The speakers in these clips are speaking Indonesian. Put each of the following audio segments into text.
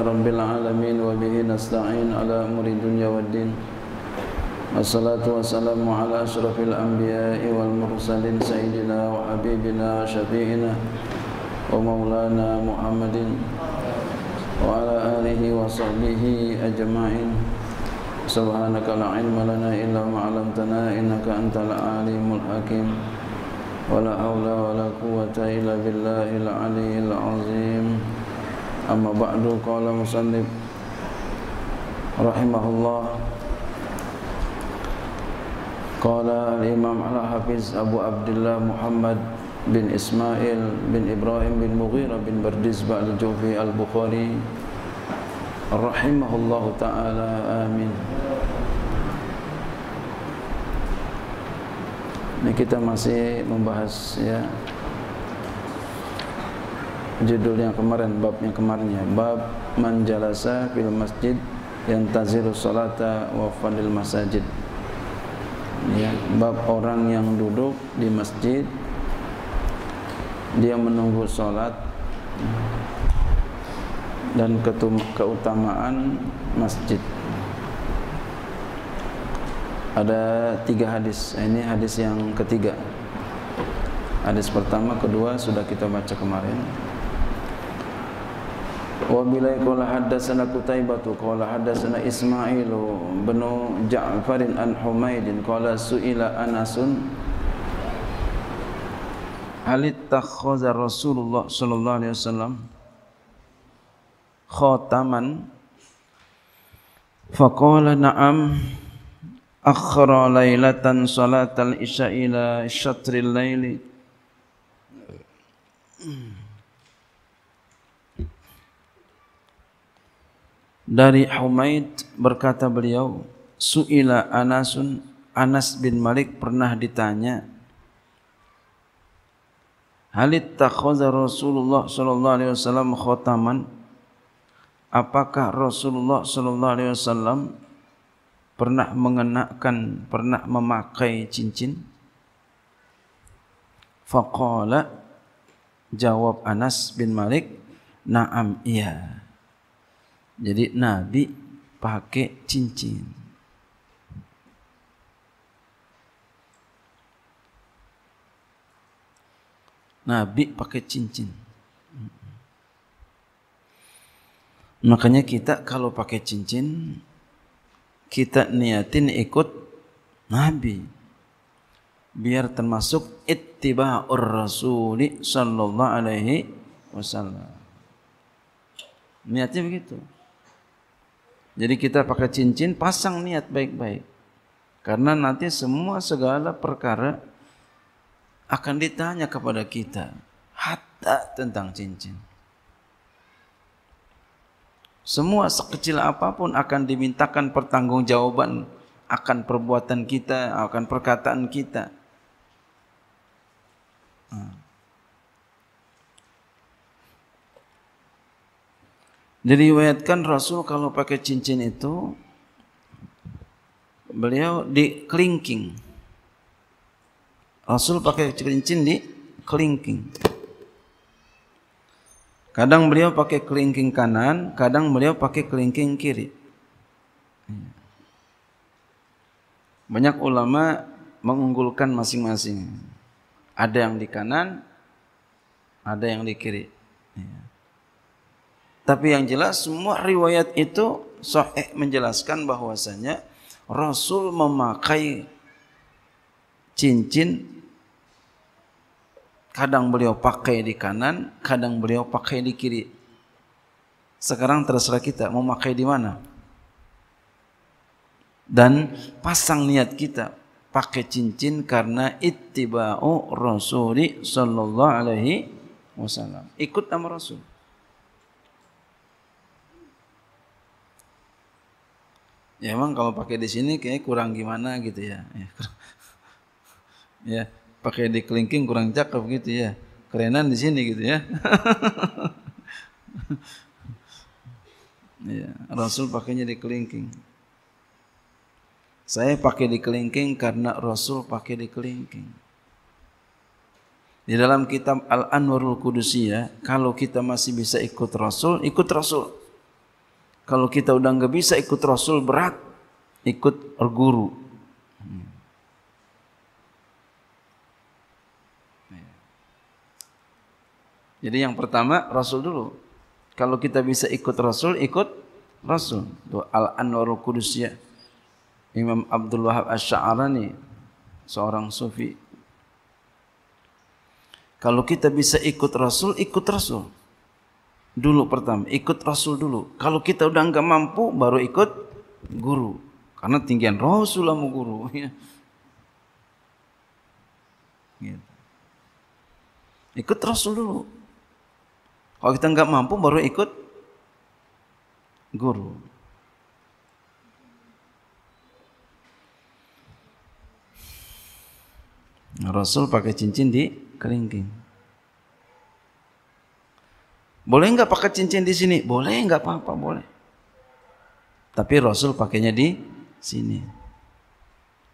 رب العالمين وبه نستعين على أمر الدنيا والدين الصلاة والسلام على أشرف الأنبياء والمرسلين سيدنا وحبيبنا وشفيعنا ومولانا محمد وعلى آله وصحبه أجمعين سبحانك لا علم لنا إلا ما علمتنا إنك أنت العليم الحكيم ولا حول ولا قوة إلا بالله العلي العظيم أما بعد قال مصنف رحمه الله قال الإمام على حفظ أبو عبد الله محمد بن إسماعيل بن إبراهيم بن مغيرة بن بردزبة الجوفي البخاري رحمه الله تعالى آمين Ini kita masih membahas ya judul yang kemarin, bab yang kemarin ya. bab manjalasa fil masjid yang taziru salata wa fadil masajid. Ya, bab orang yang duduk di masjid dia menunggu salat dan keutamaan masjid. Ada tiga hadis. Ini hadis yang ketiga. Hadis pertama, kedua sudah kita baca kemarin. Wa bilai qala haddatsana Qutaibah qala haddatsana Ismailu bin Ja'farin an Humaidin qala su'ila Anasun Hal takhazar Rasulullah sallallahu alaihi wasallam khataman faqala na'am akhra laylatan salatal isya ila syatril laili dari Humaid berkata beliau Suila Anasun Anas bin Malik pernah ditanya Halit takhaza Rasulullah sallallahu alaihi wasallam khataman Apakah Rasulullah sallallahu alaihi wasallam pernah mengenakan pernah memakai cincin Faqala jawab Anas bin Malik na'am iya Jadi Nabi pakai cincin. Nabi pakai cincin. Makanya kita kalau pakai cincin kita niatin ikut Nabi biar termasuk ittiba'ur rasuli sallallahu alaihi wasallam. Niatnya begitu. Jadi kita pakai cincin, pasang niat baik-baik. Karena nanti semua segala perkara akan ditanya kepada kita. Hatta tentang cincin. Semua sekecil apapun akan dimintakan pertanggungjawaban akan perbuatan kita, akan perkataan kita. Hmm. Diriwayatkan Rasul kalau pakai cincin itu beliau di kelingking. Rasul pakai cincin di kelingking. Kadang beliau pakai kelingking kanan, kadang beliau pakai kelingking kiri. Banyak ulama mengunggulkan masing-masing. Ada yang di kanan, ada yang di kiri. Ya. Tapi yang jelas semua riwayat itu sahih menjelaskan bahwasanya Rasul memakai cincin kadang beliau pakai di kanan, kadang beliau pakai di kiri. Sekarang terserah kita mau pakai di mana. Dan pasang niat kita pakai cincin karena ittiba'u rasuli sallallahu alaihi wasallam. Ikut sama Rasul. ya emang kalau pakai di sini kayaknya kurang gimana gitu ya ya, ya pakai di kelingking kurang cakep gitu ya kerenan di sini gitu ya ya Rasul pakainya di kelingking saya pakai di kelingking karena Rasul pakai di kelingking di dalam kitab Al Anwarul ya kalau kita masih bisa ikut Rasul ikut Rasul kalau kita udah nggak bisa ikut Rasul berat, ikut guru. Jadi yang pertama Rasul dulu. Kalau kita bisa ikut Rasul, ikut Rasul. Itu Al-Anwarul kudus ya Imam Abdul Wahab Asy'arani, seorang sufi. Kalau kita bisa ikut Rasul, ikut Rasul dulu pertama, ikut Rasul dulu. Kalau kita udah nggak mampu, baru ikut guru. Karena tinggian Rasul lah guru. Ya. Gitu. Ikut Rasul dulu. Kalau kita nggak mampu, baru ikut guru. Rasul pakai cincin di kelingking. Boleh nggak pakai cincin di sini? Boleh nggak apa-apa, boleh. Tapi Rasul pakainya di sini.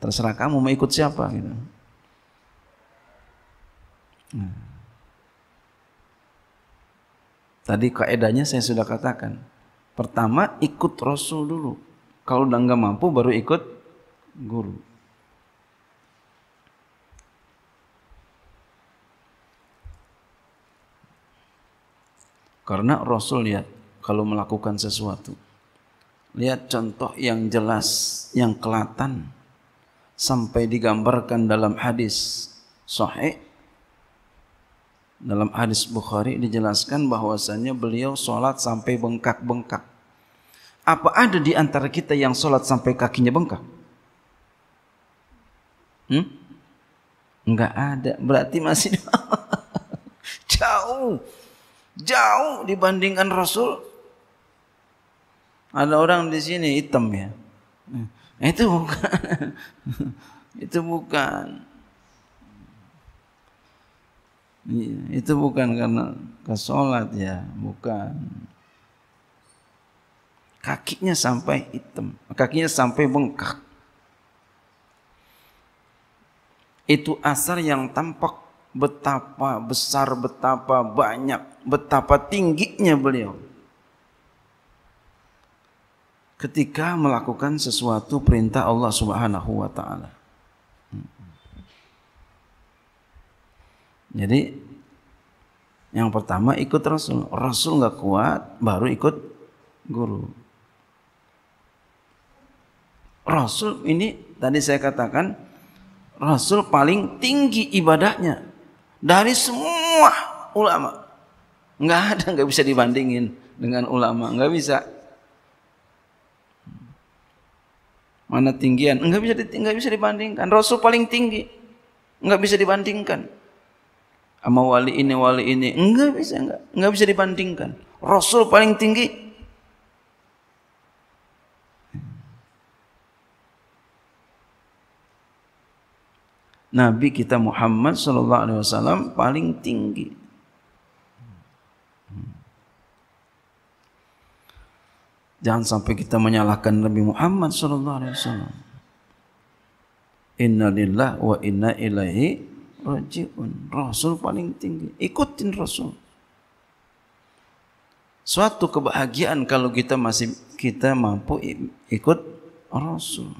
Terserah kamu mau ikut siapa gitu. Nah. Tadi kaedahnya saya sudah katakan. Pertama ikut Rasul dulu. Kalau udah nggak mampu baru ikut guru. Karena Rasul lihat kalau melakukan sesuatu. Lihat contoh yang jelas, yang kelatan sampai digambarkan dalam hadis sahih dalam hadis Bukhari dijelaskan bahwasannya beliau sholat sampai bengkak-bengkak. Apa ada di antara kita yang sholat sampai kakinya bengkak? Hmm? Enggak ada. Berarti masih jauh. Jauh dibandingkan Rasul. Ada orang di sini hitam ya. Eh, itu bukan. itu bukan. Itu bukan karena kesolat ya, bukan. Kakinya sampai hitam, kakinya sampai bengkak. Itu asar yang tampak betapa besar, betapa banyak, betapa tingginya beliau. Ketika melakukan sesuatu perintah Allah Subhanahu wa taala. Jadi yang pertama ikut Rasul. Rasul nggak kuat, baru ikut guru. Rasul ini tadi saya katakan Rasul paling tinggi ibadahnya dari semua ulama. Nggak ada, nggak bisa dibandingin dengan ulama, nggak bisa. Mana tinggian? Nggak bisa, nggak bisa dibandingkan. Rasul paling tinggi, nggak bisa dibandingkan. Sama wali ini, wali ini, nggak bisa, nggak, nggak bisa dibandingkan. Rasul paling tinggi, Nabi kita Muhammad sallallahu alaihi wasallam paling tinggi. Jangan sampai kita menyalahkan Nabi Muhammad sallallahu alaihi wasallam. Inna lillah wa inna ilaihi rajiun. Rasul paling tinggi. Ikutin Rasul. Suatu kebahagiaan kalau kita masih kita mampu ikut Rasul.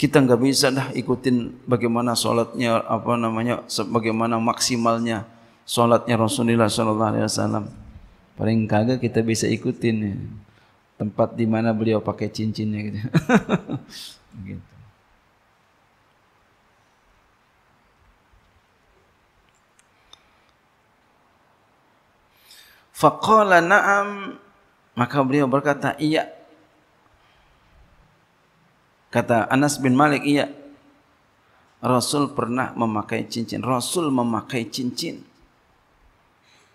kita enggak bisa dah ikutin bagaimana solatnya apa namanya bagaimana maksimalnya solatnya Rasulullah Sallallahu Alaihi Wasallam paling kagak kita bisa ikutin ya. tempat di mana beliau pakai cincinnya gitu. gitu. Faqala na'am maka beliau berkata iya Kata Anas bin Malik, iya. Rasul pernah memakai cincin. Rasul memakai cincin.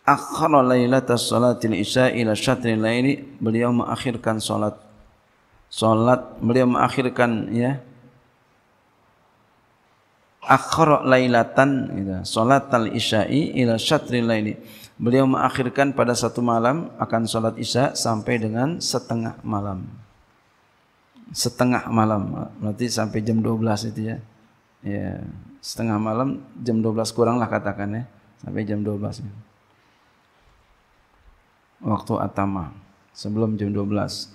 Akhara laylata salatil isya ila syatri layli. Beliau mengakhirkan salat. Salat, beliau mengakhirkan, ya. Akhara laylatan, gitu. salatal isya'i ila syatri layli. Beliau mengakhirkan pada satu malam akan salat isya sampai dengan setengah Malam. setengah malam berarti sampai jam 12 itu ya ya setengah malam jam 12 kurang lah katakan ya sampai jam 12 ya. waktu atama sebelum jam 12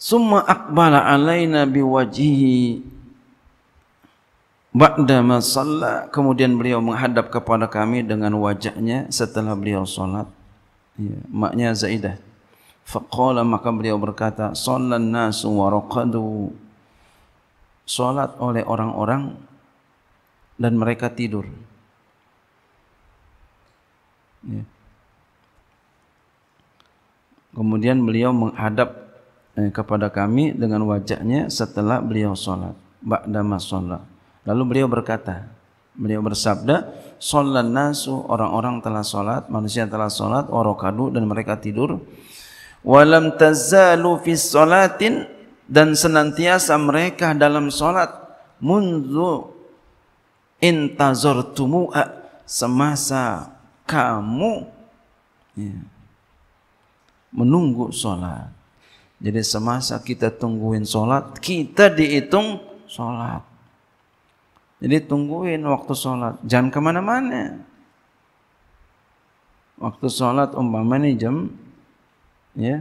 Summa akbala alaina biwajihi Ba'da masalla kemudian beliau menghadap kepada kami dengan wajahnya setelah beliau salat. Ya, maknya Zaidah. Faqala maka beliau berkata, "Shallan nasu wa raqadu." Salat oleh orang-orang dan mereka tidur. Ya. Kemudian beliau menghadap eh, kepada kami dengan wajahnya setelah beliau salat. Ba'da masalla. Lalu beliau berkata, beliau bersabda, "Shallan nasu orang-orang telah salat, manusia telah salat, warakadu dan mereka tidur. Walam tazalu fi salatin dan senantiasa mereka dalam salat mundu intazartumu semasa kamu ya, menunggu salat. Jadi semasa kita tungguin salat, kita dihitung salat. Jadi tungguin waktu sholat, jangan kemana-mana. Waktu sholat umpama ini jam ya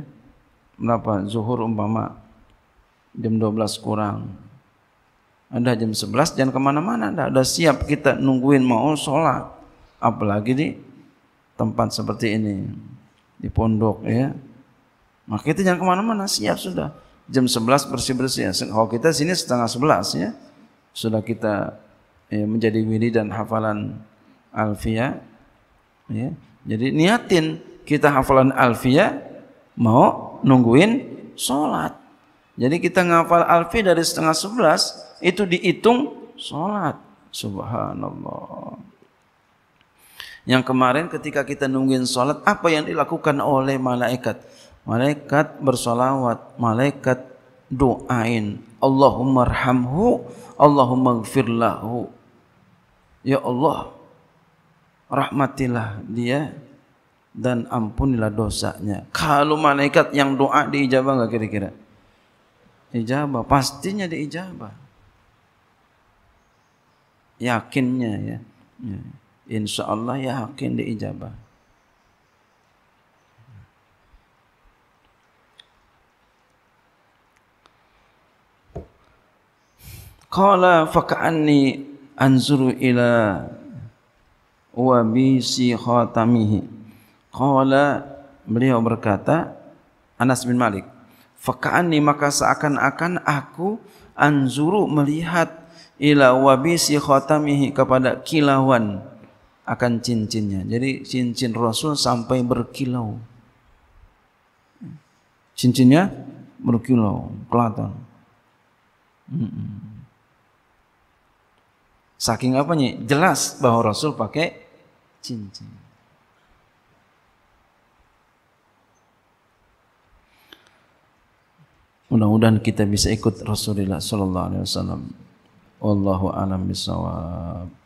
berapa zuhur umpama jam 12 kurang ada jam 11 jangan kemana-mana Ada ada siap kita nungguin mau sholat apalagi di tempat seperti ini di pondok ya maka kita jangan kemana-mana siap sudah jam 11 bersih-bersih ya. kalau kita sini setengah 11 ya sudah kita ya, menjadi wirid dan hafalan alfiah ya. Jadi niatin kita hafalan alfiah mau nungguin solat. Jadi kita ngafal alfi dari setengah sebelas itu dihitung solat. Subhanallah. Yang kemarin ketika kita nungguin solat apa yang dilakukan oleh malaikat? Malaikat bersolawat, malaikat doain. Allahumma rahamhu, Allahumma gfirlahu. Ya Allah rahmatilah dia dan ampunilah dosanya. Kalau malaikat yang doa diijabah enggak kira-kira? Ijabah, pastinya diijabah. Yakinnya ya. ya. Insya Allah yakin diijabah. Kala faka'anni anzuru ila wabisi khatamihi qala beliau berkata Anas bin Malik faka'anni maka seakan-akan aku anzuru melihat ila wabisi khatamihi kepada kilauan akan cincinnya jadi cincin Rasul sampai berkilau cincinnya berkilau kelihatan mm -mm. Saking apanya? Jelas bahwa Rasul pakai cincin. Mudah-mudahan kita bisa ikut Rasulullah sallallahu alaihi wasallam. Wallahu alam bisawab.